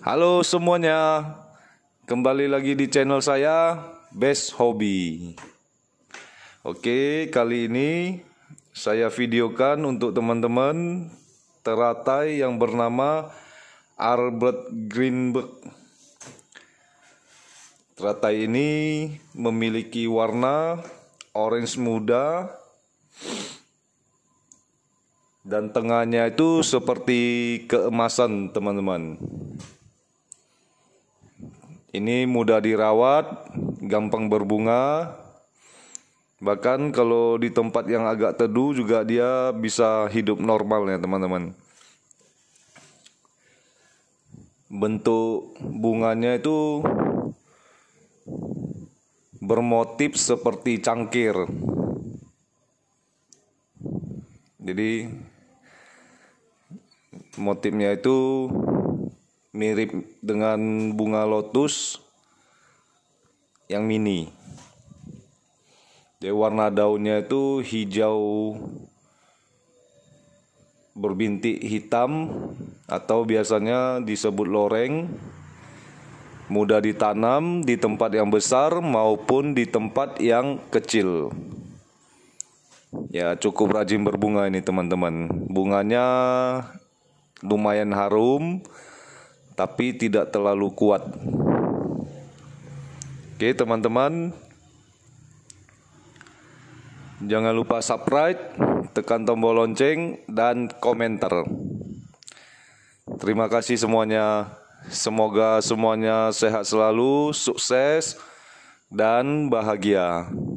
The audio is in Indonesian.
Halo semuanya, kembali lagi di channel saya Best Hobby. Oke, kali ini saya videokan untuk teman-teman teratai yang bernama Albert Greenberg. Teratai ini memiliki warna orange muda dan tengahnya itu seperti keemasan teman-teman. Ini mudah dirawat, gampang berbunga. Bahkan kalau di tempat yang agak teduh juga dia bisa hidup normal ya teman-teman. Bentuk bunganya itu bermotif seperti cangkir. Jadi motifnya itu mirip dengan bunga lotus yang mini. Dia warna daunnya itu hijau berbintik hitam atau biasanya disebut loreng. Mudah ditanam di tempat yang besar maupun di tempat yang kecil. Ya, cukup rajin berbunga ini teman-teman. Bunganya lumayan harum, tapi tidak terlalu kuat. Oke, teman-teman. Jangan lupa subscribe, tekan tombol lonceng dan komentar. Terima kasih semuanya. Semoga semuanya sehat selalu, sukses dan bahagia.